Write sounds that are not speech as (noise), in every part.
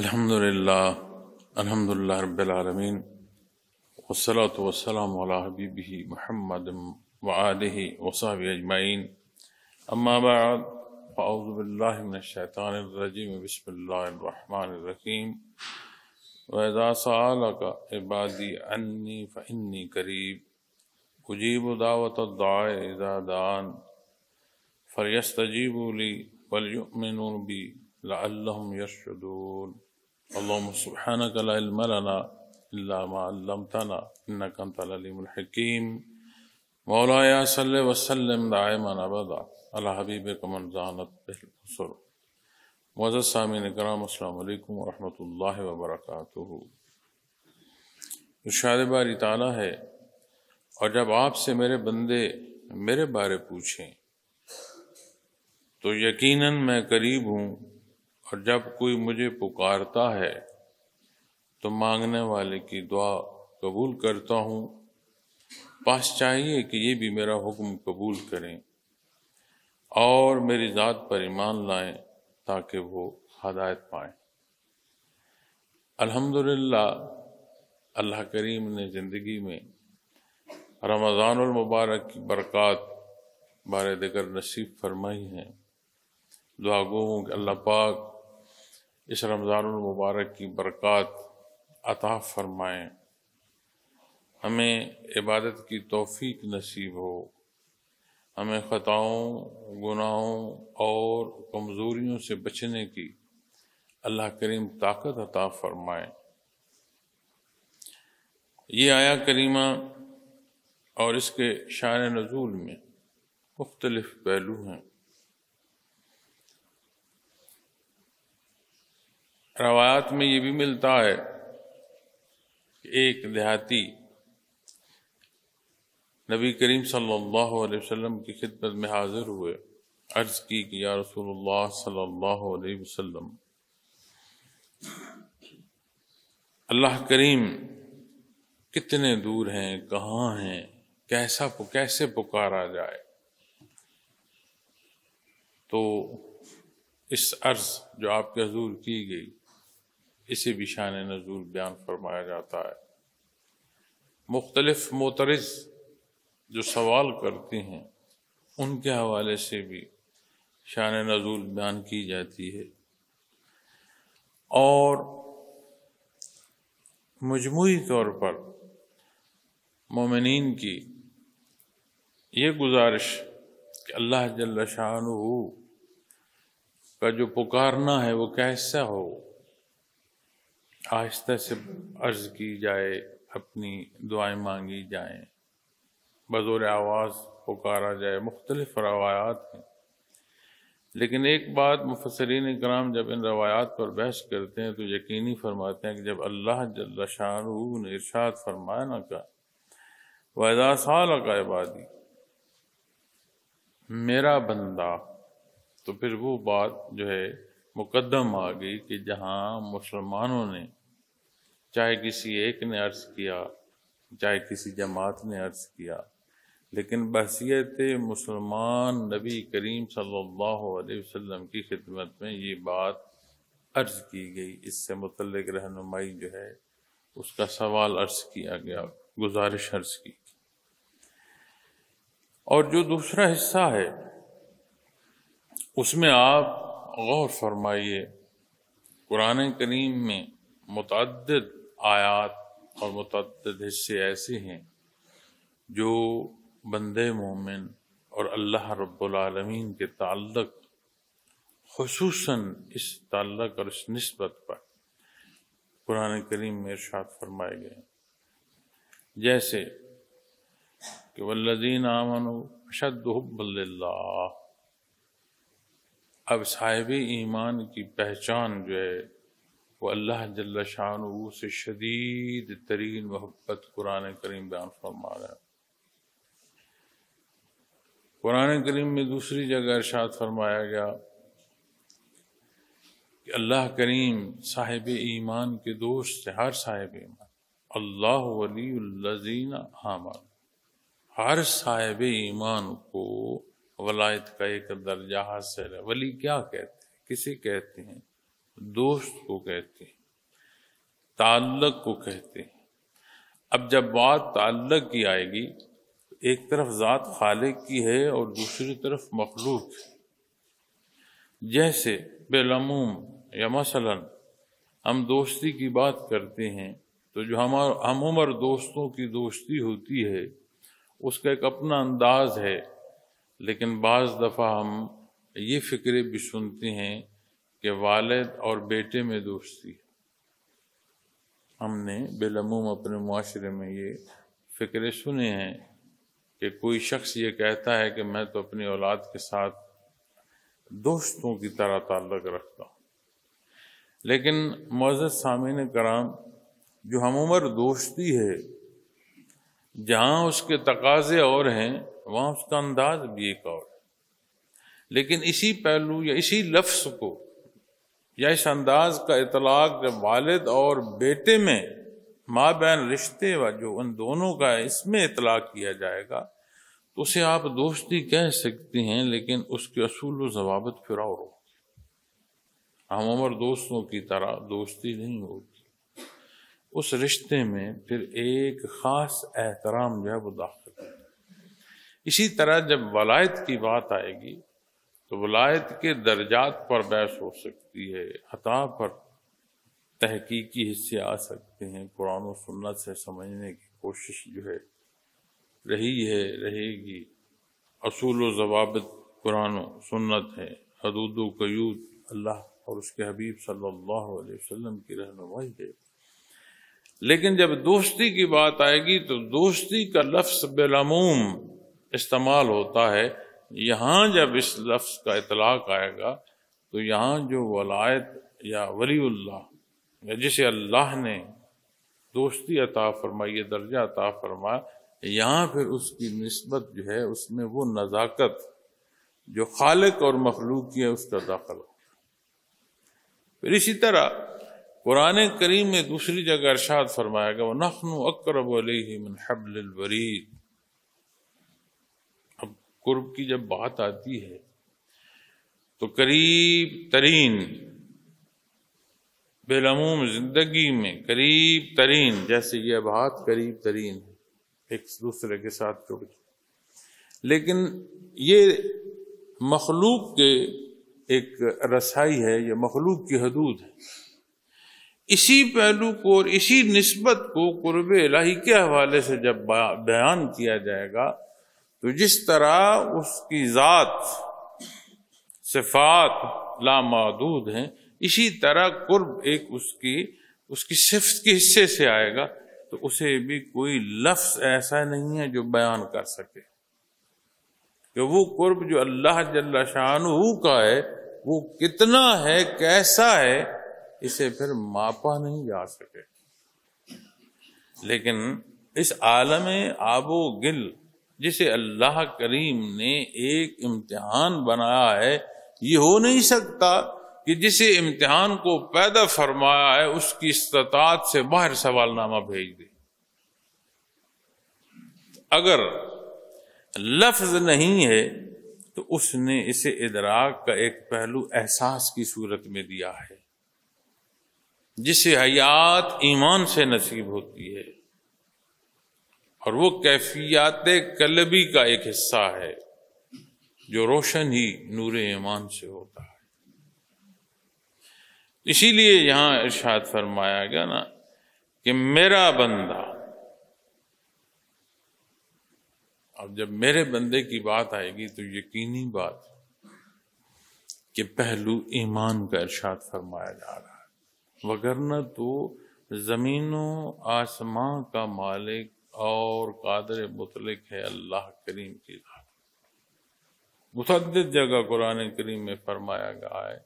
अल्हम्दुलिल्लाह अल्हम्दुलिल्लाह रब्बिल आलमीन वस्सलातु वस्सलामु अला हबीबिही मुहम्मद व आलिहि व सहबि अजमाइन अम्मा बाद फऔज़ु बिल्लाहि मिनश शैतानिर रजीम बिस्मिल्लाहिर रहमानिर रहीम व इज़ा सअलका इबादी अन्नी फइन्नी करीब उजीबु दावतद दाए इज़ा दान फलयस्तजीबू ली वलयुमिनू बी لعلهم يشهدون اللهم سبحانك لا علم لنا إلا ما علمتنا إنك أنت العليم الحكيم مولاي صل وسلم دائما أبدا على حبيبك من زانت به البصر معزز سامعین الكرام السلام علیکم ورحمۃ اللہ وبرکاتہ ارشاد تعالى ہے اور جب जब سے میرے بندے میرے بارے پوچھیں تو یقیناً میں قریب ہوں और जब कोई मुझे पुकारता है तो मांगने वाले की दुआ कबूल करता हूँ पास चाहिए कि ये भी मेरा हुक्म कबूल करें और मेरी ज़ात पर ईमान लाएं ताकि वो हदायत पाएं अल्हम्दुलिल्लाह अल्लाह करीम ने ज़िंदगी में रमज़ानमबारक की बरक़ात बारे देकर नसीब फरमाई हैं दुआ गो अल्लाह पाक इस मुबारक की बरक़ात अता फरमाएँ हमें इबादत की तोफ़ी नसीब हो हमें ख़ताओं गुनाहों और कमज़ोरियों से बचने की अल्लाह करीम ताकत अता फरमाए ये आया करीमा और इसके शान नजूल में मुख्तलफ़ पहलू हैं रवायात में ये भी मिलता है एक देहाती नबी करीम सल्लल्लाहु अलैहि वसल्लम की खिदमत में हाजिर हुए अर्ज की कि या रसूलुल्लाह सल्लल्लाहु अलैहि वसल्लम अल्लाह करीम कितने दूर हैं कहाँ हैं कैसा कैसे पुकारा जाए तो इस अर्ज जो आपके हजूर की गई इसे भी शान नजूल बयान फरमाया जाता है मुख्तलफ़ मोतरज जो सवाल करते हैं उनके हवाले से भी शान नजूल बयान की जाती है और मजमू तौर पर ममिन की ये गुजारिश कि अल्लाह जल्ला शाह का जो पुकारना है वो कैसा हो आहिस्ता से अर्ज की जाए अपनी दुआएं मांगी जाए बज़ोर आवाज़ पुकारा जाए मुख्तलिफ रवायात हैं लेकिन एक बात मुफसरीन कराम जब इन रवायात पर बहस करते हैं तो यकीनी फरमाते हैं कि जब अल्लाह जल्ला ने इर्शाद फरमाया ना का वायदा साल का इबादी मेरा बंदा तो फिर वो बात जो है मुकदम आ गई कि जहाँ मुसलमानों ने चाहे किसी एक ने अर्ज किया चाहे किसी जमात ने अर्ज किया लेकिन बहसीत मुसलमान नबी करीम सल्लल्लाहु अलैहि वसल्लम की खिदमत में ये बात अर्ज की गई इससे मुतलक रहनुमाई जो है उसका सवाल अर्ज किया गया गुजारिश अर्ज की और जो दूसरा हिस्सा है उसमें आप गौर फरमाइए कुरान करीम में मतद आयात और मतद हिस्से ऐसे हैं जो बंदे मोमिन और अल्लाह रब्लमीन के ताल्लक खसूस इस ताल्लक और इस नस्बत पर कुरान करीम में इर्शाद फरमाए गए जैसे कि वल्लिन आमन शद हब्बल्ला अब साहिब ईमान की पहचान जो है वो अल्लाह जल्ला शाह से शदीद तरीन मोहब्बत कुरान करीम बयान फरमा रहा है कुरान करीम में दूसरी जगह अरसात फरमाया गया कि अल्लाह करीम साहिब ईमान के दोस्त है हर साहिब ईमान अल्लाह वली हामान हर साहिब ईमान को वलायत का एक दर्जा हासिल है वली क्या कहते हैं किसे कहते हैं दोस्त को कहते हैं ताल्लक को कहते हैं अब जब बात ताल्लक की आएगी तो एक तरफ ज़ात खालिक की है और दूसरी तरफ मखलूक है जैसे बेलमूम या मसलन हम दोस्ती की बात करते हैं तो जो हमारा हम उम्र दोस्तों की दोस्ती होती है उसका एक अपना अंदाज है लेकिन बाज़ दफ़ा हम ये फ़िक्रें भी सुनते हैं कि वालद और बेटे में दोस्ती हमने बेलमूम अपने माशरे में ये फ़िक्रे सुने हैं कि कोई शख्स ये कहता है कि मैं तो अपनी औलाद के साथ दोस्तों की तरह ताल्लक रखता हूँ लेकिन मोज़ सामीन कराम जो हम उम्र दोस्ती है जहाँ उसके तकाजे और हैं वहां उसका अंदाज भी एक और है लेकिन इसी पहलू या इसी लफ्स को या इस अंदाज का इतलाक जब वालिद और बेटे में माँ बहन रिश्ते व जो उन दोनों का है इसमें इतलाक किया जाएगा तो उसे आप दोस्ती कह सकते हैं लेकिन उसके असूल व जवाबत फिर और होती हम उम्र दोस्तों की तरह दोस्ती नहीं होगी उस रिश्ते में फिर एक ख़ास एहतराम जो है वो दाखिल इसी तरह जब वलायत की बात आएगी तो वलायत के दर्जात पर बहस हो सकती है हता पर तहकीकी हिस्से आ सकते हैं पुरानों सुन्नत से समझने की कोशिश जो है रही है रहेगी असूल जवाबत कुरान सुन्नत है हदूद कयूद अल्लाह और उसके हबीब सल्लल्लाहु अलैहि वसल्लम की रहनुमाई है लेकिन जब दोस्ती की बात आएगी तो दोस्ती का लफ्स बेलमूम इस्तेमाल होता है यहाँ जब इस लफ्ज़ का इतलाक आएगा तो यहाँ जो वलायत या वलीउल्लाह या जिसे अल्लाह ने दोस्ती अता फरमाई ये दर्जा अता फरमाया यहाँ फिर उसकी नस्बत जो है उसमें वो नज़ाकत जो खालक और मखलूक की है उसका दाखिल फिर इसी तरह कुरान करीम में दूसरी जगह अरशाद फरमाएगा वह नखन अक्रब वरीद कुर्ब की जब बात आती है तो करीब तरीन बेलमूम जिंदगी में करीब तरीन जैसे यह बात करीब तरीन है एक दूसरे के साथ जुड़ लेकिन ये मखलूक के एक रसाई है यह मखलूक की हदूद है इसी पहलू को और इसी नस्बत को कुर्ब इलाही के हवाले से जब बयान किया जाएगा तो जिस तरह उसकी ज़ात सिफात लामादूद हैं इसी तरह कुर्ब एक उसकी उसकी सिफ्त के हिस्से से आएगा तो उसे भी कोई लफ्ज ऐसा नहीं है जो बयान कर सके कि वो कुर्ब जो अल्लाह जल्ला शाहू का है वो कितना है कैसा है इसे फिर मापा नहीं जा सके लेकिन इस आलम आबो गिल जिसे अल्लाह करीम ने एक इम्तिहान बनाया है ये हो नहीं सकता कि जिसे इम्तिहान को पैदा फरमाया है उसकी इस्तात से बाहर सवालनामा भेज दे अगर लफ्ज नहीं है तो उसने इसे इदराक का एक पहलू एहसास की सूरत में दिया है जिसे हयात ईमान से नसीब होती है और वो कैफियात कलबी का एक हिस्सा है जो रोशन ही नूर ईमान से होता है इसीलिए यहां इर्शाद फरमाया गया ना कि मेरा बंदा अब जब मेरे बंदे की बात आएगी तो यकीनी बात कि पहलू ईमान का इर्शाद फरमाया जा रहा है वगरना तो जमीनों आसमां का मालिक और कादर मुतलिक है अल्लाह करीम की जात मुसद जगह कुरान करीम में फरमाया गया है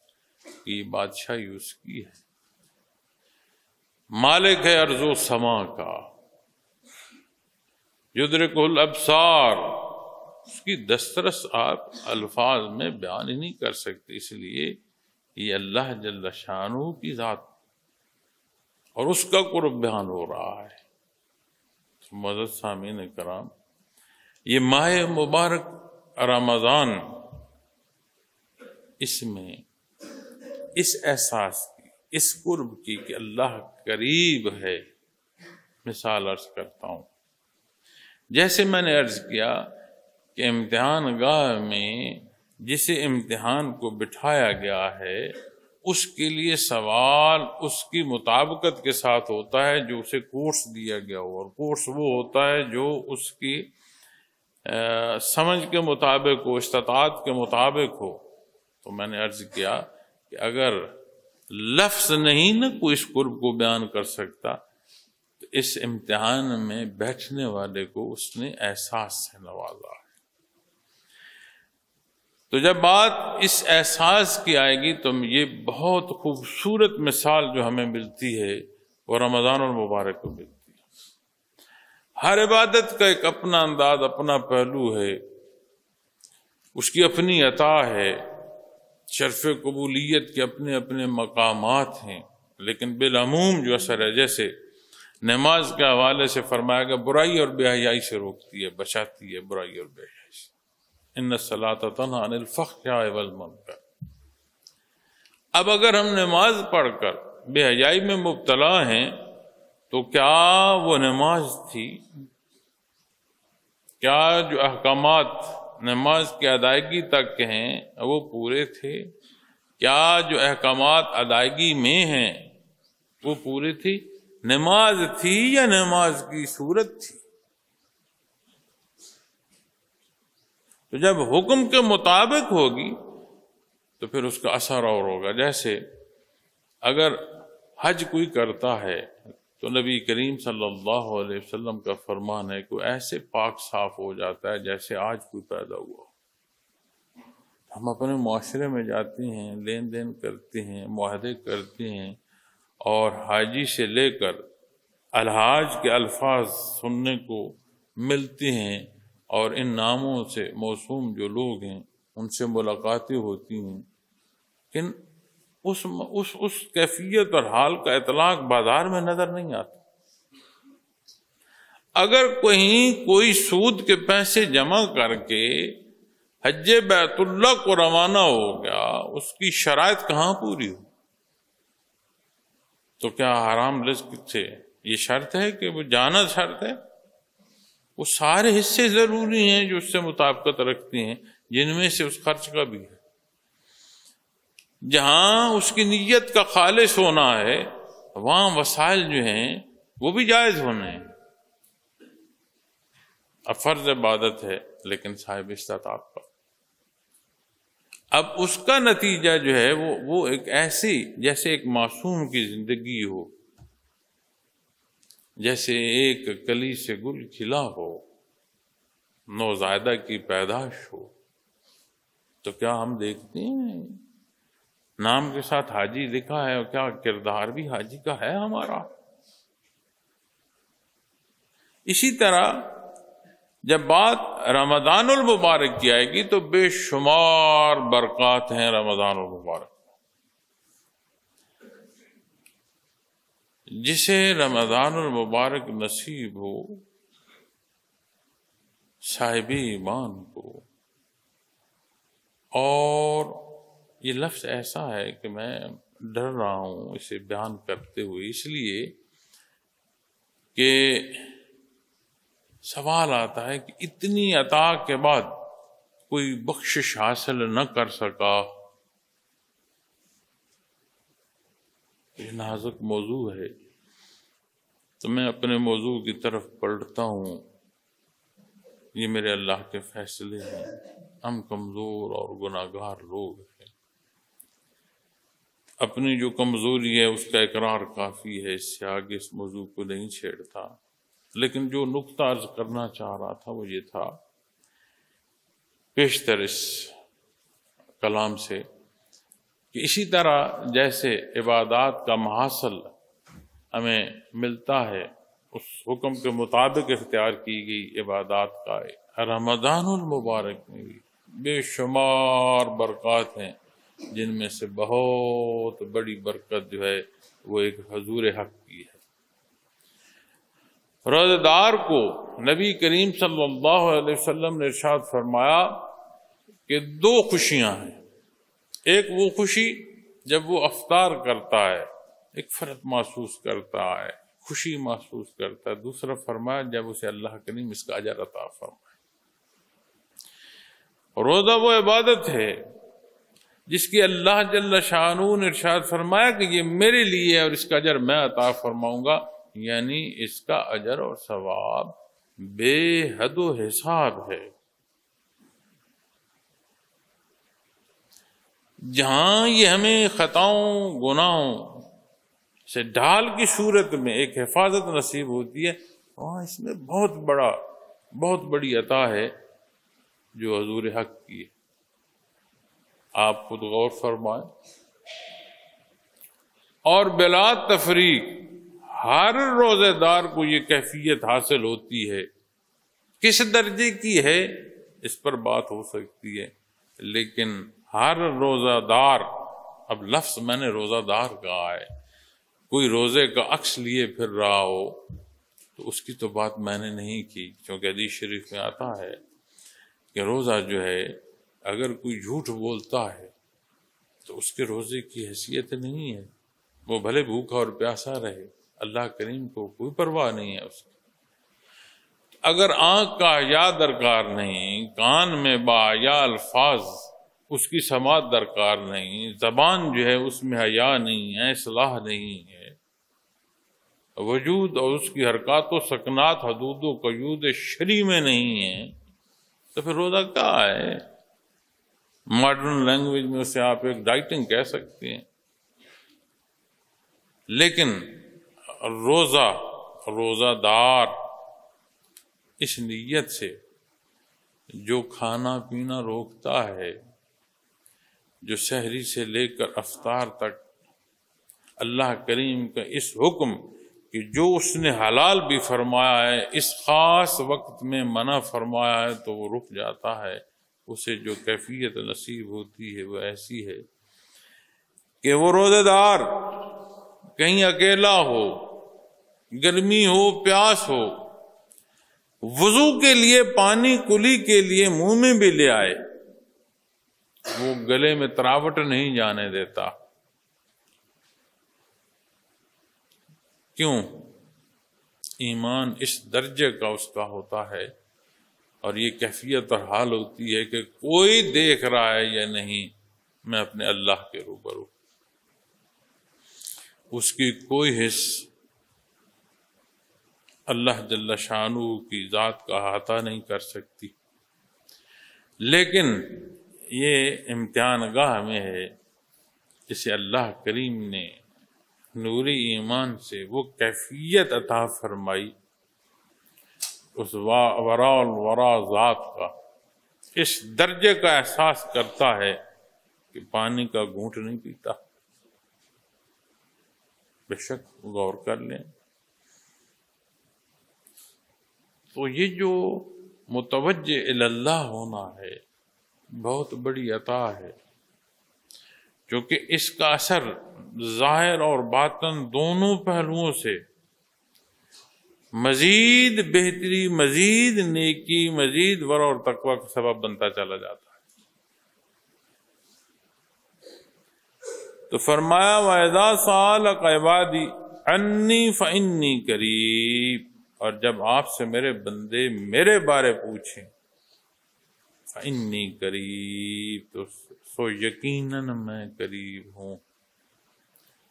कि बादशाही उसकी है मालिक है अर्जो समा का युद्रकुल अबसार उसकी दस्तरस आप अल्फाज में बयान ही नहीं कर सकते इसलिए ये अल्लाह जल्ला शाहू की ज़ात और उसका कुर्ब बयान हो रहा है मदद सामीन कराम ये माह मुबारक रमज़ान इसमें इस एहसास की इस कुर्ब की कि अल्लाह करीब है मिसाल अर्ज करता हूं जैसे मैंने अर्ज किया कि इम्तहान गाह में जिसे इम्तिहान को बिठाया गया है उसके लिए सवाल उसकी मुताबकत के साथ होता है जो उसे कोर्स दिया गया हो और कोर्स वो होता है जो उसकी आ, समझ के मुताबिक हो इस्तात के मुताबिक हो तो मैंने अर्ज किया कि अगर लफ्ज नहीं ना कोई इस कुर्ब को बयान कर सकता तो इस इम्तिहान में बैठने वाले को उसने एहसास से नवाजा है तो जब बात इस एहसास की आएगी तो ये बहुत खूबसूरत मिसाल जो हमें मिलती है वो रमज़ान और मुबारक को मिलती है हर इबादत का एक अपना अंदाज अपना पहलू है उसकी अपनी अता है शर्फ कबूलियत के अपने अपने मकाम हैं लेकिन बिलमूम जो असर है जैसे नमाज के हवाले से फरमाया गया बुराई और बेहयाई से रोकती है बचाती है बुराई और बेहयाई इन सलातन अनिल अब अगर हम नमाज पढ़कर बेहजाई में मुबतला हैं तो क्या वो नमाज थी क्या जो अहकाम नमाज की अदायगी तक के हैं वो पूरे थे क्या जो अहकाम अदायगी में हैं वो पूरे थी नमाज थी या नमाज की सूरत थी तो जब हुक्म के मुताबिक होगी तो फिर उसका असर और होगा जैसे अगर हज कोई करता है तो नबी करीम सल्लल्लाहु अलैहि वसल्लम का फरमान है कि ऐसे पाक साफ हो जाता है जैसे आज कोई पैदा हुआ हम अपने माशरे में जाते हैं लेन देन करते हैं माहदे करते हैं और हाजी से लेकर अलहाज के अल्फाज सुनने को मिलते हैं और इन नामों से मौसूम जो लोग हैं उनसे मुलाकातें होती हैं इन उस उस उस कैफियत और हाल का इतलाक बाजार में नज़र नहीं आता अगर कहीं कोई सूद के पैसे जमा करके हज बैतुल्ला को रवाना हो गया उसकी शरात कहाँ पूरी हो तो क्या हराम रिस्क थे ये शर्त है कि वो जाना शर्त है वो सारे हिस्से ज़रूरी हैं जो उससे मुताबकत रखते हैं जिनमें से उस खर्च का भी है जहां उसकी नीयत का खालिश होना है वहां वसाइल जो हैं वो भी जायज़ होने हैं अब फ़र्ज इबादत है लेकिन साहिब इस्तात पर अब उसका नतीजा जो है वो वो एक ऐसी जैसे एक मासूम की ज़िंदगी हो जैसे एक कली से गुल खिला हो नौजायदा की पैदाश हो तो क्या हम देखते हैं नाम के साथ हाजी लिखा है और क्या किरदार भी हाजी का है हमारा इसी तरह जब बात रमदानुल मुबारक की आएगी तो बेशुमार बरकत हैं रमदान मुबारक जिसे और मुबारक नसीब हो साहिब ईमान को और ये लफ्ज़ ऐसा है कि मैं डर रहा हूं इसे बयान करते हुए इसलिए कि सवाल आता है कि इतनी अता के बाद कोई बख्शिश हासिल न कर सका ये नाजुक मौजू है तो मैं अपने मौजू की तरफ पलटता हूँ ये मेरे अल्लाह के फैसले हैं हम कमज़ोर और गुनागार लोग हैं अपनी जो कमज़ोरी है उसका इकरार काफ़ी है इससे आगे इस मौजू को नहीं छेड़ता लेकिन जो नुकता अर्ज करना चाह रहा था वो ये था पेशतर कलाम से कि इसी तरह जैसे इबादत का महासल हमें मिलता है उस हुक्म के मुताबिक इख्तियार की गई इबादत का रमदान मुबारक में भी बेशुमार बरकत हैं जिनमें से बहुत बड़ी बरकत जो है वो एक हजूर हक की है रोजेदार को नबी करीम सल्लल्लाहु अलैहि वसल्लम ने इरशाद फरमाया कि दो खुशियां हैं एक वो खुशी जब वो अफ्तार करता है एक फर्क महसूस करता है खुशी महसूस करता है दूसरा फरमाया जब उसे अल्लाह करीम इसका अजर अता फरमाए रोज़ा वो इबादत है जिसकी अल्लाह जल्ला शानून इर्शाद फरमाया कि ये मेरे लिए और इसका अजर मैं अता फरमाऊंगा यानी इसका अजर और सवाब बेहद हिसाब है जहां ये हमें खताओं गुनाहों से ढाल की सूरत में एक हिफाजत नसीब होती है वहां इसमें बहुत बड़ा बहुत बड़ी अता है जो हजूर हक की है आप खुद गौर फरमाए और बिला तफरीक हर रोजेदार को ये कैफियत हासिल होती है किस दर्जे की है इस पर बात हो सकती है लेकिन हर रोज़ादार अब लफ्स मैंने रोज़ादार कहा है कोई रोज़े का अक्स लिए फिर रहा हो तो उसकी तो बात मैंने नहीं की क्योंकि अदीज शरीफ में आता है कि रोज़ा जो है अगर कोई झूठ बोलता है तो उसके रोज़े की हैसियत नहीं है वो भले भूखा और प्यासा रहे अल्लाह करीम को कोई परवाह नहीं है उसकी अगर आंख का या दरकार नहीं कान में बा या अल्फाज उसकी समात दरकार नहीं जबान जो है उसमें हया नहीं है सलाह नहीं है वजूद और उसकी हरकत व सकनात हदूद व कयूद शरी में नहीं है तो फिर रोज़ा क्या है मॉडर्न लैंग्वेज में उसे आप एक डाइटिंग कह सकते हैं लेकिन रोज़ा रोज़ादार इस नीयत से जो खाना पीना रोकता है जो शहरी से लेकर अफ्तार तक अल्लाह करीम का इस हुक्म कि जो उसने हलाल भी फरमाया है इस खास वक्त में मना फरमाया है तो वो रुक जाता है उसे जो कैफियत नसीब होती है वो ऐसी है कि वो रोज़ेदार कहीं अकेला हो गर्मी हो प्यास हो वजू के लिए पानी कुली के लिए मुंह में भी ले आए वो गले में तरावट नहीं जाने देता क्यों ईमान इस दर्जे का उसका होता है और ये कैफियत और हाल होती है कि कोई देख रहा है या नहीं मैं अपने अल्लाह के रूबरू उसकी कोई हिस्स अल्लाह जल्ला शानू की ज़ात का अहाता नहीं कर सकती लेकिन ये इम्तहान गाह में है जिसे अल्लाह करीम ने नूरी ईमान से वो कैफियत अता फरमाई उस वराल वरा ज़ात का इस दर्जे का एहसास करता है कि पानी का घूट नहीं पीता बेशक गौर कर लें तो ये जो मुतवज अल्लाह होना है बहुत बड़ी अता है क्योंकि इसका असर जाहिर और बातन दोनों पहलुओं से मजीद बेहतरी मजीद नेकी मजीद वर और तकवा का सबब बनता चला जाता है तो फरमाया वायदा साल कैबादी अन्नी फ़न्नी करीब और जब आपसे मेरे बंदे मेरे बारे पूछें इन्नी करीब तो सो यकीनन मैं करीब हूं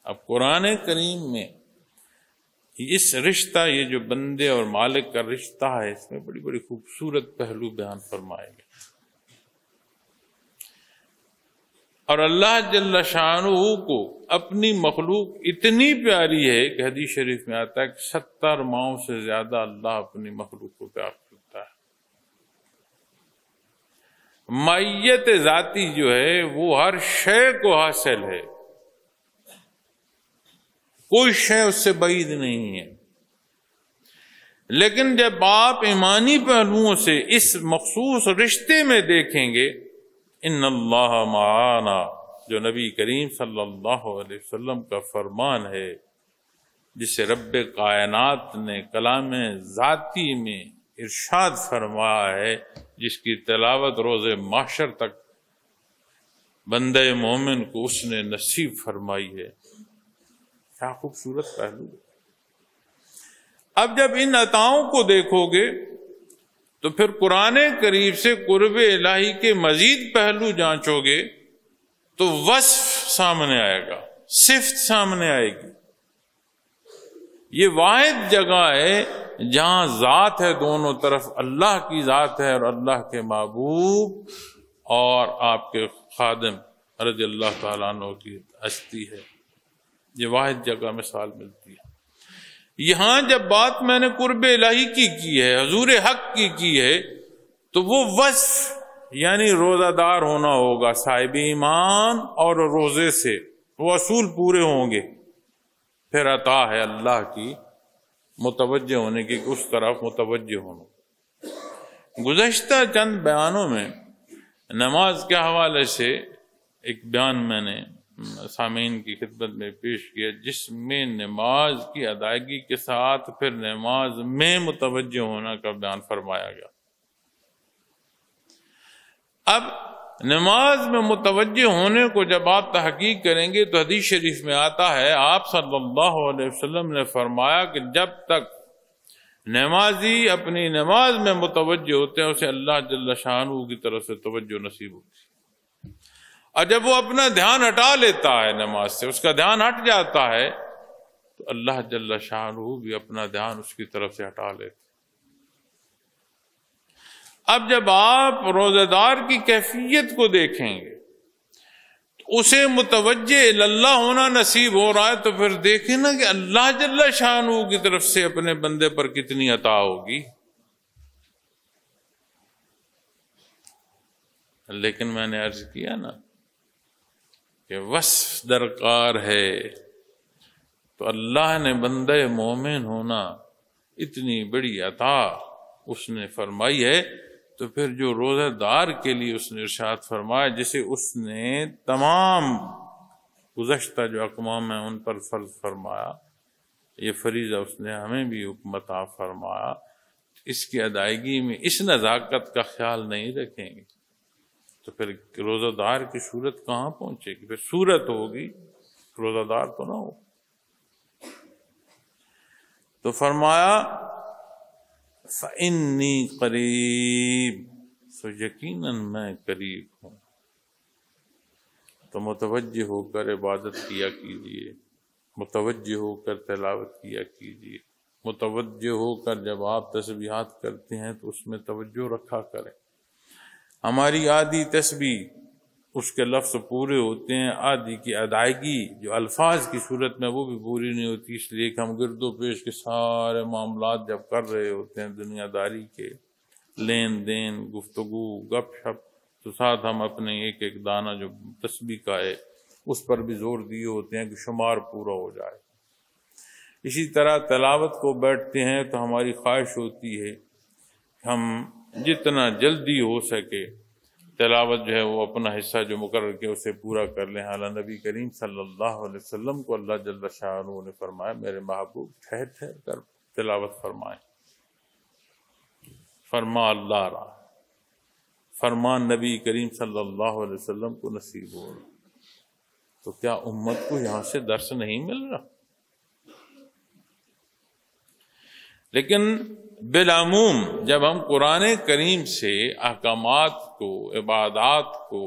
अब कुरान करीम में इस रिश्ता ये जो बंदे और मालिक का रिश्ता है इसमें बड़ी बड़ी खूबसूरत पहलू बयान फरमाए गए और अल्लाह जल्ला शाहू को अपनी मखलूक इतनी प्यारी है कि हदीस शरीफ में आता है कि सत्तर माओ से ज्यादा अल्लाह अपनी मखलूक को प्यार मैत जाति जो है वो हर शय को हासिल है कोई शय उससे बैद नहीं है लेकिन जब आप ईमानी पहलुओं से इस मखसूस रिश्ते में देखेंगे इन अल्लाह माना जो नबी करीम सल्लल्लाहु अलैहि वसल्लम का फरमान है जिसे रब कायनात ने कलाम जाति में इरशाद फरमाया है जिसकी तलावत रोजे माशर तक बंद मोमिन को उसने नसीब फरमाई है क्या खूबसूरत पहलू अब जब इन अताओं को देखोगे तो फिर कुरान करीब से कुरब इलाही के मजीद पहलू जांचोगे तो वस्फ सामने आएगा सिफ्त सामने आएगी ये वाद जगह है जहां ज़ात है दोनों तरफ अल्लाह की ज़ात है और अल्लाह के महबूब और आपके खादम रज अल्लाह तु की हस्ती है ये वाद जगह मिसाल मिलती है यहां जब बात मैंने कुर्ब लही की की है हजूर हक की की है तो वो वस यानी रोजादार होना होगा साहिब ईमान और रोजे से वो असूल पूरे होंगे फिर अता है अल्लाह की मुतवजह होने की उस तरफ मुतवजह होना गुजशत चंद बयानों में नमाज के हवाले से एक बयान मैंने सामीन की खिदमत में पेश किया जिसमें नमाज की अदायगी के साथ फिर नमाज में मुतवजह होना का बयान फरमाया गया अब नमाज में मुतवज होने को जब आप तहकीक करेंगे तो हदीस शरीफ में आता है आप सल्लल्लाहु अलैहि वसल्लम ने फरमाया कि जब तक नमाजी अपनी नमाज में मुतवज होते हैं उसे अल्लाह जल्ला शाहू की तरफ से तवज्जो नसीब होती है और जब वो अपना ध्यान हटा लेता है नमाज से उसका ध्यान हट जाता है तो अल्लाह जल्ला शाहू भी अपना ध्यान उसकी तरफ से हटा लेता है अब जब आप रोजेदार की कैफियत को देखेंगे तो उसे मुतवजह अल्लाह होना नसीब हो रहा है तो फिर देखें ना कि अल्लाह जल्ला शाह की तरफ से अपने बंदे पर कितनी अता होगी लेकिन मैंने अर्ज किया ना कि वस दरकार है तो अल्लाह ने बंदे मोमिन होना इतनी बड़ी अता उसने फरमाई है तो फिर जो रोज़ादार के लिए उसने इर्शाद फरमाया जिसे उसने तमाम गुजशत जो अकवाम है उन पर फर्ज फरमाया ये फरीज़ा उसने हमें भी हुक्मता फरमाया तो इसकी अदायगी में इस नज़ाकत का ख्याल नहीं रखेंगे तो फिर रोज़ादार की सूरत कहाँ पहुँचेगी फिर सूरत होगी रोज़ादार तो ना हो तो फरमाया करीब सो यकीन मैं करीब हूँ तो मुतवज होकर इबादत किया कीजिए मुतवज होकर तलावत किया कीजिए मुतवज होकर जब आप तस्बीहात करते हैं तो उसमें तवज्जो रखा करें हमारी आदि तस्बी उसके लफ्ज़ पूरे होते हैं आदि की अदायगी जो अल्फाज की सूरत में वो भी पूरी नहीं होती इसलिए कि हम गिरदो पेश के सारे मामला जब कर रहे होते हैं दुनियादारी के लेन देन गुफ्तगु गप शप तो साथ हम अपने एक एक दाना जो तस्बी का है उस पर भी जोर दिए होते हैं कि शुमार पूरा हो जाए इसी तरह तलावत को बैठते हैं तो हमारी ख्वाहिश होती है हम जितना जल्दी हो सके तलावत जो है वो अपना हिस्सा जो मुकर के उसे पूरा कर लें हाला नबी करीम सल्लल्लाहु अलैहि वसल्लम को अल्लाह जल ने फरमाया मेरे महबूब ठहर ठहर कर तलावत फरमाए फरमा अल्लाह रहा फरमान नबी करीम सल्लल्लाहु अलैहि वसल्लम को नसीब हो तो क्या उम्मत को यहाँ से दर्श नहीं मिल रहा लेकिन बिलामूम जब हम कुरान करीम से अहकाम को इबादत को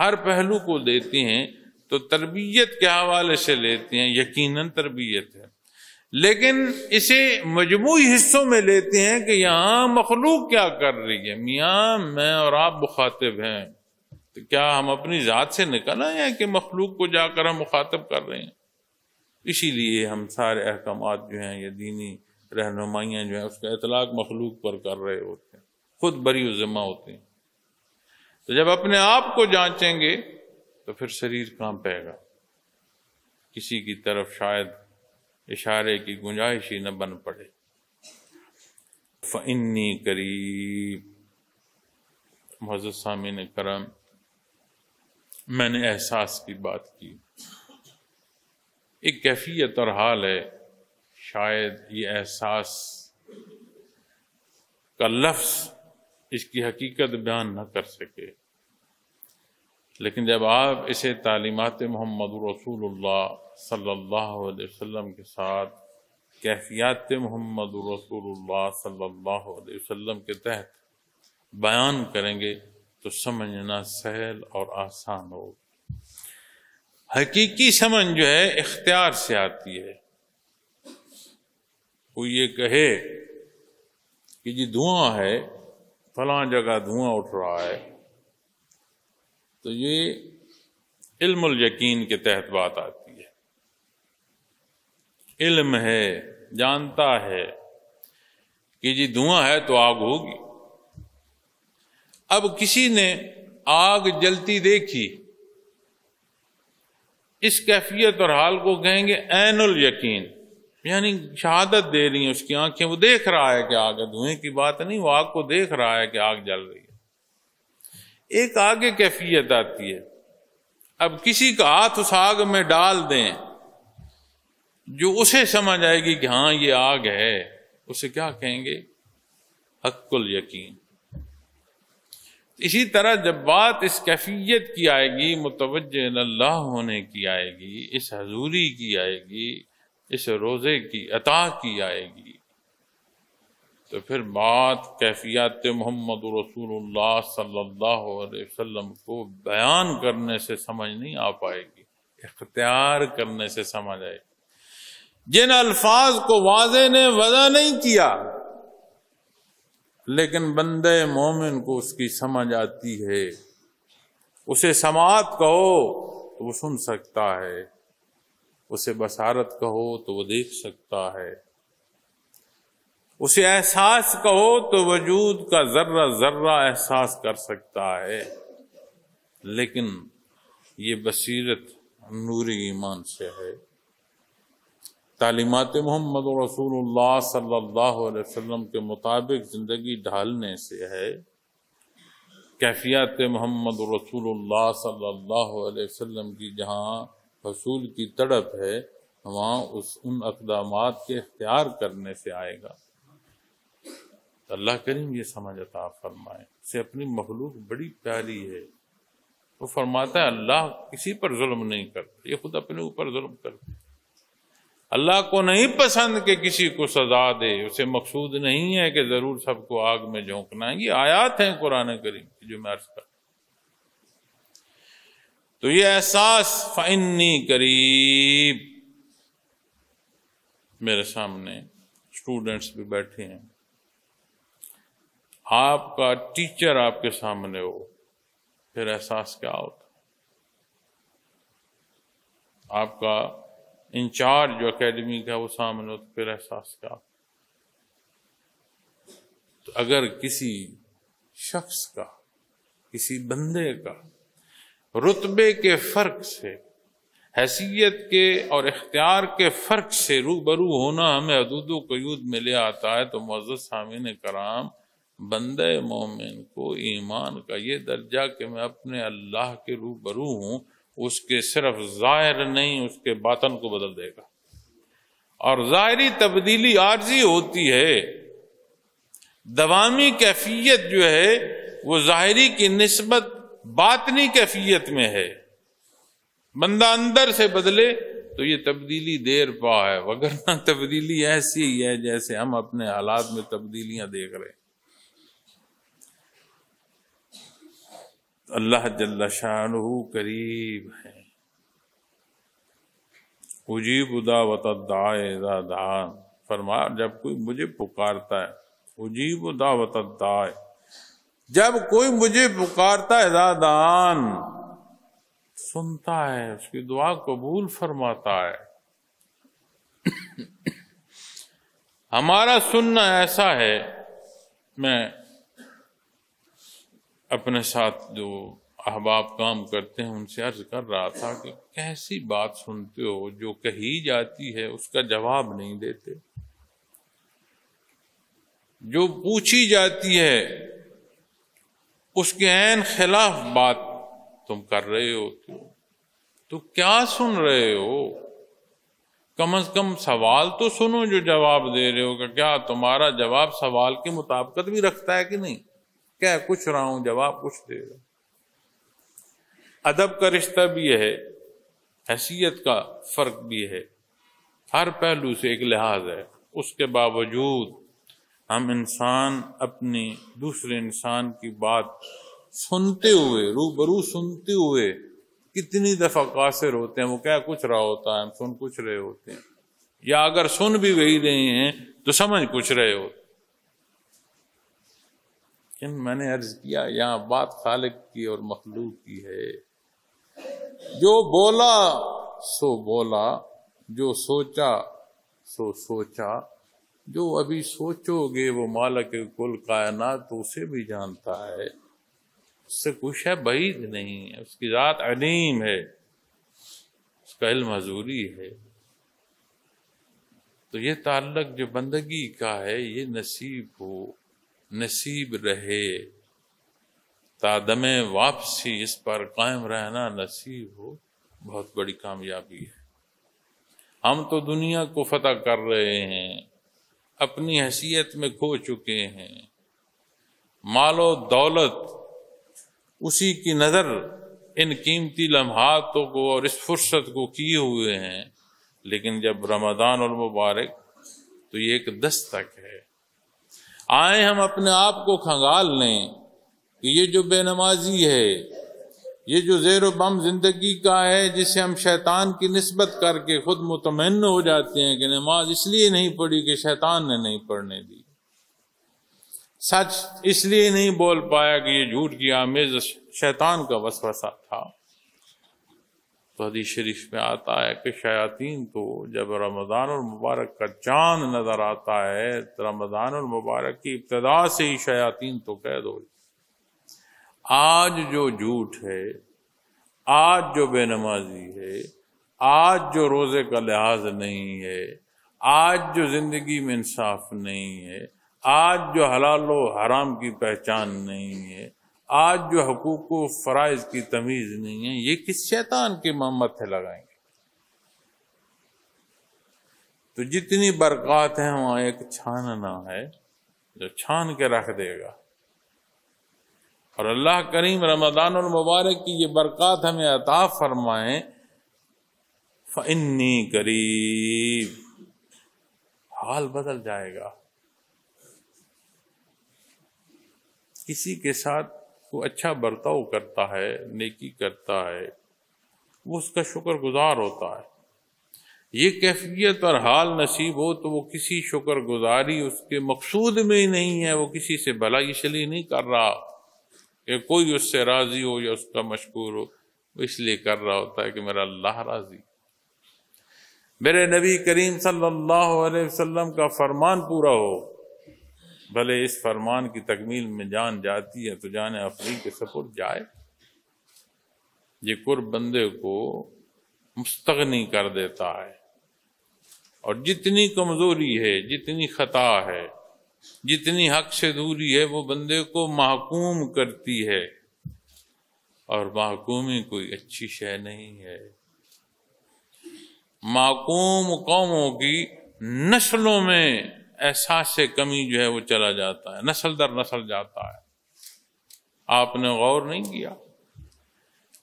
हर पहलू को देती हैं तो तरबियत के हवाले से लेते हैं यकीनन तरबियत है लेकिन इसे मजमू हिस्सों में लेते हैं कि यहाँ मखलूक क्या कर रही है मियाँ मैं और आप मुखातिब हैं तो क्या हम अपनी ज़ात से निकल आए हैं कि मखलूक को जाकर हम मुखातब कर रहे हैं इसीलिए हम सारे अहकाम जो हैं या दीनी रहनुमाइयाँ जो हैं उसका इतलाक मखलूक पर कर रहे होते हैं खुद बरी ज़िम्मा होते हैं तो जब अपने आप को जांचेंगे तो फिर शरीर पेगा किसी की तरफ शायद इशारे की गुंजाइश ही न बन पड़े फनी करीब मजद सामी ने करम मैंने एहसास की बात की एक कैफियत और हाल है शायद ये एहसास का लफ्स इसकी हकीकत बयान न कर सके लेकिन जब आप इसे तालीमत मोहम्मद रसूल अलैहि वसल्लम के साथ कैफियात मोहम्मद रसूल अलैहि वसल्लम के तहत बयान करेंगे तो समझना सहल और आसान हो हकीकी समझ जो है इख्तियार से आती है कोई ये कहे कि जी धुआं है फला जगह धुआं उठ रहा है तो ये इल्म यकीन के तहत बात आती है इल्म है जानता है कि जी धुआं है तो आग होगी अब किसी ने आग जलती देखी इस कैफियत और हाल को कहेंगे एनुल यकीन यानी शहादत दे रही है उसकी आंखें वो देख रहा है कि आग धुएं की बात नहीं वो आग को देख रहा है कि आग जल रही है एक आगे कैफियत आती है अब किसी का हाथ उस आग में डाल दें जो उसे समझ आएगी कि हाँ ये आग है उसे क्या कहेंगे हक्कुल यकीन इसी तरह जब बात इस कैफियत की आएगी मुतवज अल्लाह होने की आएगी इस हजूरी की आएगी इस रोज़े की अता की आएगी तो फिर बात कैफियात मोहम्मद रसूल सल्लल्लाहु को बयान करने से समझ नहीं आ पाएगी इख्तियार करने से समझ आएगी जिन अल्फाज को वाजे ने वजह नहीं किया लेकिन बंदे मोमिन को उसकी समझ आती है उसे समात कहो तो वो सुन सकता है उसे बसारत कहो तो वो देख सकता है उसे एहसास कहो तो वजूद का जर्रा जर्रा एहसास कर सकता है लेकिन ये बसीरत नूरी ईमान से है तालीमत मोहम्मद रसूल सल्लल्लाहु अलैहि वसल्लम के मुताबिक ज़िंदगी ढालने से है कैफियत मोहम्मद रसूल सल्लल्लाहु अलैहि वसल्लम की जहाँ हसूल की तड़प है वहाँ उस उन अकदाम के अख्तियार करने से आएगा तो अल्लाह करीम ये समझ अता फरमाए से अपनी मखलूक बड़ी प्यारी है वो फरमाता है अल्लाह किसी पर जुल्म नहीं करता ये खुद अपने ऊपर जुल्म करते अल्लाह को नहीं पसंद के किसी को सजा दे उसे मकसूद नहीं है कि ज़रूर सबको आग में झोंकना ये आयात है कुरान करीम की जो मैं अर्ज कर तो ये एहसास फाइनी करीब मेरे सामने स्टूडेंट्स भी बैठे हैं आपका टीचर आपके सामने हो फिर एहसास क्या होता आपका इंचार्ज जो एकेडमी का वो सामने हो तो फिर एहसास क्या होता तो अगर किसी शख्स का किसी बंदे का रुतबे के फर्क से हैसियत के और इख्तियार के फ़र्क से रूबरू होना हमें अदूदो कयूद में ले आता है तो मज़द सामिन कराम बंद मोमिन को ईमान का ये दर्जा कि मैं अपने अल्लाह के रू बरू हूँ उसके सिर्फ ज़ाहिर नहीं उसके बातन को बदल देगा और ज़ाहरी तब्दीली आर्जी होती है दवामी कैफियत जो है वो ज़ाहरी की नस्बत बातनी कैफियत में है बंदा अंदर से बदले तो ये तब्दीली देर पा है वगरना तब्दीली ऐसी ही है जैसे हम अपने हालात में तब्दीलियां देख रहे हैं अल्लाह जल्लाशान करीब है उजीब उदावत दान फरमा जब कोई मुझे पुकारता है उजीब उदा दाय जब कोई मुझे पुकारता है दादान सुनता है उसकी दुआ कबूल फरमाता है (coughs) हमारा सुनना ऐसा है मैं अपने साथ जो अहबाब काम करते हैं उनसे अर्ज कर रहा था कि कैसी बात सुनते हो जो कही जाती है उसका जवाब नहीं देते जो पूछी जाती है उसके ऐन खिलाफ बात तुम कर रहे हो तो, तो क्या सुन रहे हो कम अज कम सवाल तो सुनो जो जवाब दे रहे हो क्या तुम्हारा जवाब सवाल के मुताबिक भी रखता है कि नहीं क्या कुछ रहा हूं जवाब कुछ दे रहा अदब का रिश्ता भी है हैसियत का फर्क भी है हर पहलू से एक लिहाज है उसके बावजूद हम इंसान अपने दूसरे इंसान की बात सुनते हुए रूबरू सुनते हुए कितनी दफा कासिर होते हैं वो क्या कुछ रहा होता है हम सुन कुछ रहे होते हैं या अगर सुन भी वही रहे हैं तो समझ कुछ रहे होते लेकिन मैंने अर्ज किया यहाँ बात खालिक की और मखलूक की है जो बोला सो बोला जो सोचा सो सोचा जो अभी सोचोगे वो मालक कुल कायनात तो उसे भी जानता है उससे कुछ है बैद नहीं है उसकी रात अलीम है उसका इल मजूरी है तो ये ताल्लक जो बंदगी का है ये नसीब हो नसीब रहे तादमे वापसी इस पर कायम रहना नसीब हो बहुत बड़ी कामयाबी है हम तो दुनिया को फतेह कर रहे हैं अपनी हैसियत में खो चुके हैं मालो दौलत उसी की नज़र इन कीमती लम्हातों को और इस फुर्सत को किए हुए हैं लेकिन जब रमदान और मुबारक तो ये एक दस्तक है आए हम अपने आप को खंगाल लें कि ये जो बेनमाजी है ये जो जेर बम जिंदगी का है जिसे हम शैतान की नस्बत करके खुद मुतमिन हो जाते हैं कि नमाज इसलिए नहीं पढ़ी कि शैतान ने नहीं पढ़ने दी सच इसलिए नहीं बोल पाया कि ये झूठ की आमेज शैतान का वसवसा था तो हदीस शरीफ में आता है कि शयातीन तो जब रमज़ान और मुबारक का चांद नज़र आता है तो रमज़ान और मुबारक की इब्तदा से ही शयातीन तो कह दो आज जो झूठ है आज जो बेनमाजी है आज जो रोज़े का लिहाज नहीं है आज जो ज़िंदगी में इंसाफ नहीं है आज जो हलाल हराम की पहचान नहीं है आज जो हकूक फ़राइज की तमीज़ नहीं है ये किस शैतान के मथे लगाएंगे तो जितनी बरकत है वहां एक छानना है जो छान के रख देगा और अल्लाह करीम रमदान और मुबारक की ये बरकत हमें अता फरमाए फनी करीब हाल बदल जाएगा किसी के साथ वो अच्छा बर्ताव करता है नेकी करता है वो उसका शुक्रगुजार होता है ये कैफियत और हाल नसीब हो तो वो किसी शुक्रगुजारी उसके मकसूद में ही नहीं है वो किसी से भला इसलिए नहीं कर रहा कि कोई उससे राज़ी हो या उसका मशहूर हो वो इसलिए कर रहा होता है कि मेरा अल्लाह राज़ी मेरे नबी करीम सल्लल्लाहु अलैहि वसल्लम का फरमान पूरा हो भले इस फरमान की तकमील में जान जाती है तो जान अफरी के सपुर जाए ये कुर्ब बंदे को मुस्तगनी कर देता है और जितनी कमजोरी है जितनी खता है जितनी हक से दूरी है वो बंदे को महकूम करती है और महकूमी कोई अच्छी शय नहीं है माकूम कौमों की नस्लों में एहसास से कमी जो है वो चला जाता है नस्ल दर नस्ल जाता है आपने गौर नहीं किया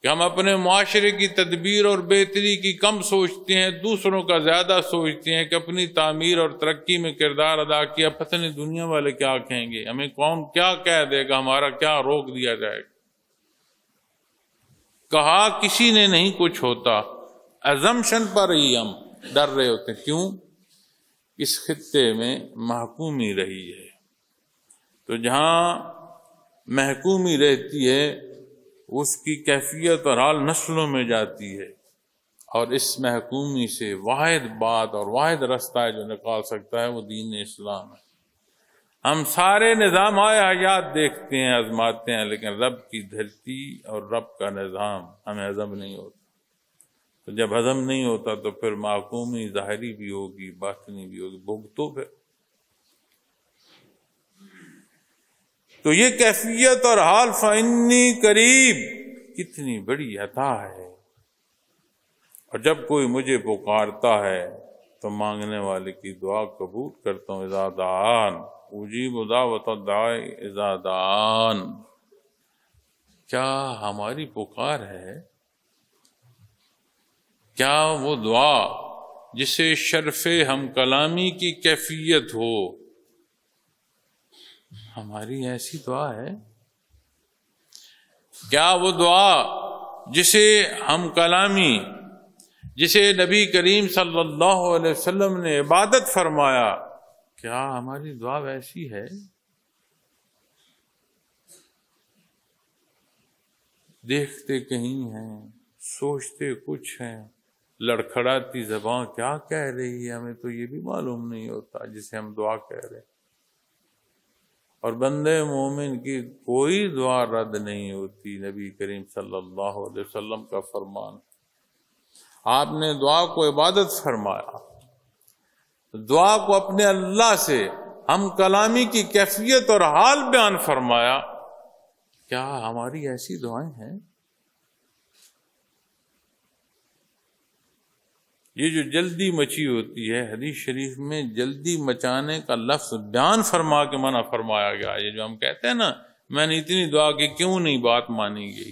कि हम अपने माशरे की तदबीर और बेहतरी की कम सोचते हैं दूसरों का ज़्यादा सोचते हैं कि अपनी तामीर और तरक्की में किरदार अदा किया पता नहीं दुनिया वाले क्या कहेंगे हमें कौन क्या कह देगा हमारा क्या रोक दिया जाएगा कहा किसी ने नहीं कुछ होता एजम्पन पर ही हम डर रहे होते क्यों इस खत्े में महकूमी रही है तो जहाँ महकूमी रहती है उसकी कैफियत और हाल नस्लों में जाती है और इस महकूमी से वाद बात और वाद रास्ता है जो निकाल सकता है वो दीन इस्लाम है हम सारे निज़ाम आए हयात देखते हैं आजमाते हैं लेकिन रब की धरती और रब का निज़ाम हमें हजम नहीं होता तो जब हजम नहीं होता तो फिर माकूमी ज़ाहरी भी होगी बातनी भी होगी भुगतो फिर तो ये कैफियत और हाल फाइनी करीब कितनी बड़ी अता है और जब कोई मुझे पुकारता है तो मांगने वाले की दुआ कबूल करता हूँ इजादान उजी मुदावत इजादान क्या हमारी पुकार है क्या वो दुआ जिसे शर्फे हम कलामी की कैफियत हो हमारी ऐसी दुआ है क्या वो दुआ जिसे हम कलामी जिसे नबी करीम सल्लल्लाहु अलैहि वसल्लम ने इबादत फरमाया क्या हमारी दुआ वैसी है देखते कहीं हैं सोचते कुछ हैं लड़खड़ाती जबान क्या कह रही है हमें तो ये भी मालूम नहीं होता जिसे हम दुआ कह रहे हैं और बंदे मोमिन की कोई दुआ रद्द नहीं होती नबी करीम सल्लल्लाहु अलैहि वसल्लम का फरमान आपने दुआ को इबादत फरमाया दुआ को अपने अल्लाह से हम कलामी की कैफियत और हाल बयान फरमाया क्या हमारी ऐसी दुआएं हैं ये जो जल्दी मची होती है हदीस शरीफ में जल्दी मचाने का लफ्ज बयान फरमा के मना फरमाया गया ये जो हम कहते हैं ना मैंने इतनी दुआ की क्यों नहीं बात मानी गई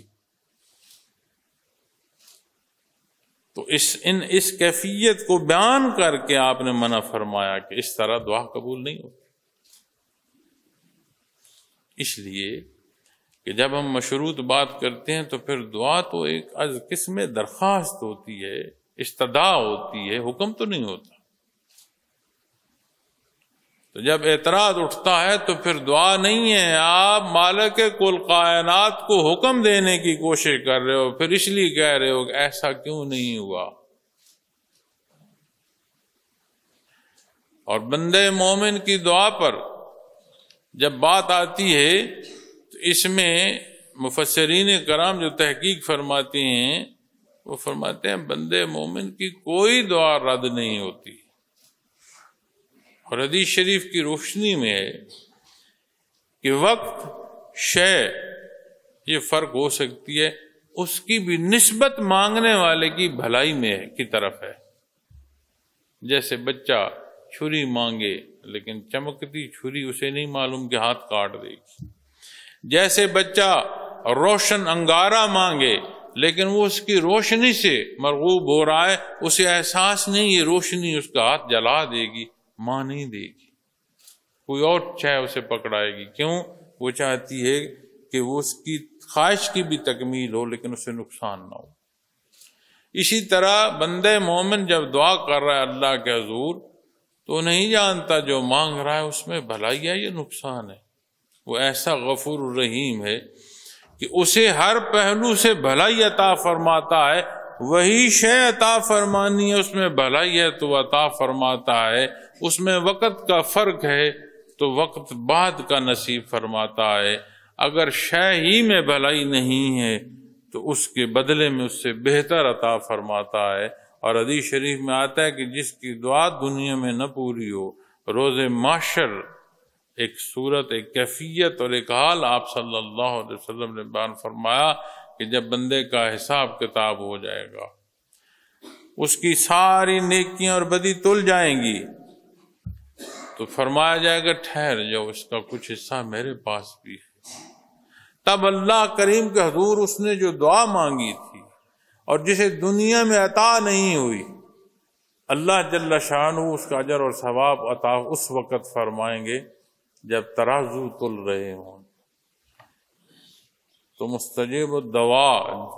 तो इस इन इस कैफियत को बयान करके आपने मना फरमाया कि इस तरह दुआ कबूल नहीं होती इसलिए कि जब हम मशरूत बात करते हैं तो फिर दुआ तो एक अज किस्म दरख्वास्त होती है इस्तदा होती है हुक्म तो नहीं होता तो जब एतराज उठता है तो फिर दुआ नहीं है आप मालक कुल कायनात को हुक्म देने की कोशिश कर रहे हो फिर इसलिए कह रहे हो ऐसा क्यों नहीं हुआ और बंदे मोमिन की दुआ पर जब बात आती है तो इसमें मुफसरीन कराम जो तहकीक फरमाते हैं वो फरमाते हैं बंदे मोमिन की कोई दुआ रद्द नहीं होती और हदीस शरीफ की रोशनी में है कि वक्त शय ये फर्क हो सकती है उसकी भी निस्बत मांगने वाले की भलाई में है, की तरफ है जैसे बच्चा छुरी मांगे लेकिन चमकती छुरी उसे नहीं मालूम कि हाथ काट देगी जैसे बच्चा रोशन अंगारा मांगे लेकिन वो उसकी रोशनी से मरगूब हो रहा है उसे एहसास नहीं ये रोशनी उसका हाथ जला देगी मां नहीं देगी कोई और चाहे उसे पकड़ाएगी क्यों वो चाहती है कि वो उसकी ख्वाहिश की भी तकमील हो लेकिन उसे नुकसान ना हो इसी तरह बंदे मोमिन जब दुआ कर रहा है अल्लाह के हजूर तो नहीं जानता जो मांग रहा है उसमें भलाई है या नुकसान है वो ऐसा गफूर रहीम है कि उसे हर पहलू से भलाई अता फरमाता है वही शय अता फरमानी है उसमें भलाई है तो अता फरमाता है उसमें वक़्त का फ़र्क है तो वक्त बाद का नसीब फरमाता है अगर शय ही में भलाई नहीं है तो उसके बदले में उससे बेहतर अता फरमाता है और अदी शरीफ में आता है कि जिसकी दुआ दुनिया में न पूरी हो रोजे माशर एक सूरत एक कैफियत और एक हाल आप सल्लल्लाहु अलैहि वसल्लम ने बयान फरमाया कि जब बंदे का हिसाब किताब हो जाएगा उसकी सारी नेकियां और बदी तुल जाएंगी तो फरमाया जाएगा ठहर जाओ इसका कुछ हिस्सा मेरे पास भी है तब अल्लाह करीम के हजूर उसने जो दुआ मांगी थी और जिसे दुनिया में अता नहीं हुई अल्लाह जल्ला शाह उसका अजर और सवाब अता उस वक़्त फरमाएंगे जब तराजू तुल रहे हों तो मुस्तजब दवा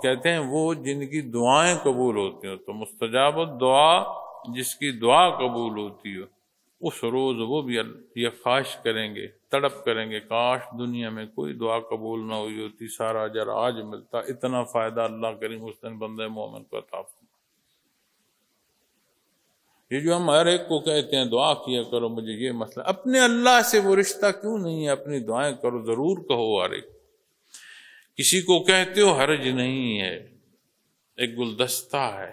कहते हैं वो जिनकी दुआएं कबूल होती हो तो मुस्तजाब दुआ जिसकी दुआ कबूल होती हो उस रोज़ वो भी ये ख्वाहिश करेंगे तड़प करेंगे काश दुनिया में कोई दुआ कबूल ना हुई होती सारा जर आज मिलता इतना फ़ायदा अल्लाह करीम उस दिन बंदे मोमिन को अता ये जो हम हर एक को कहते हैं दुआ किया करो मुझे ये मसला अपने अल्लाह से वो रिश्ता क्यों नहीं है अपनी दुआएं करो जरूर कहो हर एक किसी को कहते हो हर्ज नहीं है एक गुलदस्ता है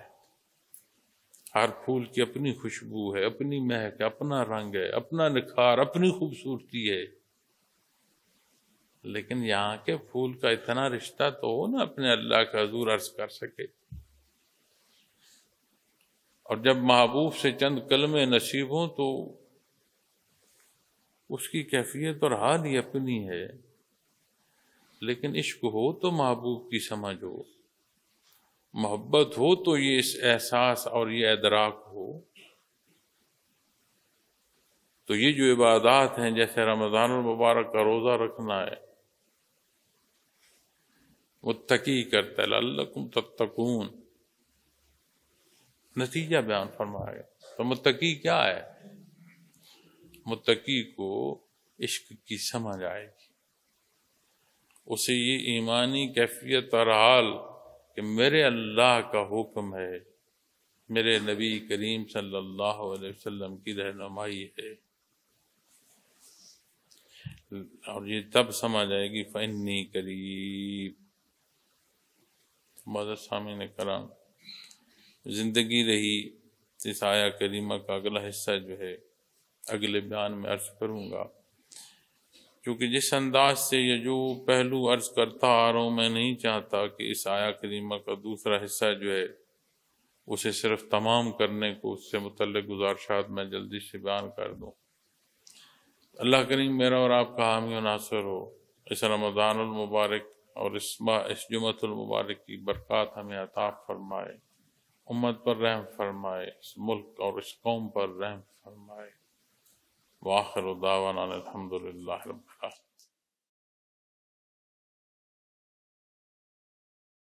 हर फूल की अपनी खुशबू है अपनी महक है अपना रंग है अपना निखार अपनी खूबसूरती है लेकिन यहाँ के फूल का इतना रिश्ता तो हो ना अपने अल्लाह का हजूर अर्ज कर सके और जब महबूब से चंद कलमे नसीब हों तो उसकी कैफियत और हाल ही अपनी है लेकिन इश्क हो तो महबूब की समझ हो मोहब्बत हो तो ये इस एहसास और ये अदराक हो तो ये जो इबादत हैं जैसे रमज़ान मुबारक का रोज़ा रखना है तकी करता है अल्लाह तत्तकून नतीजा बयान फरमाया गया तो मुत्तकी क्या है मुत्तकी को इश्क की समझ आएगी उसे ये ईमानी कैफियत और हाल कि मेरे अल्लाह का हुक्म है मेरे नबी करीम सल्लल्लाहु अलैहि वसल्लम की रहनुमाई है और ये तब समझ आएगी फ़नी करीब मदर सामी ने करा ज़िंदगी रही इस आया करीमा का अगला हिस्सा जो है अगले बयान में अर्ज करूँगा क्योंकि जिस अंदाज से ये जो पहलू अर्ज करता आ रहा हूँ मैं नहीं चाहता कि इस आया करीमा का दूसरा हिस्सा जो है उसे सिर्फ तमाम करने को उससे मुतल गुजारशात मैं जल्दी से बयान कर दूँ अल्लाह करीम मेरा और आपका हामी नासर हो इस रमज़ानमबारक और इस इस जुमतुलमबारक की बरक़ात हमें अताफ फरमाए उम्मत पर रहम फरमाए इस मुल्क और इस कौम पर रहम फरमाए वाखिर दावाना अलहमदिल्ला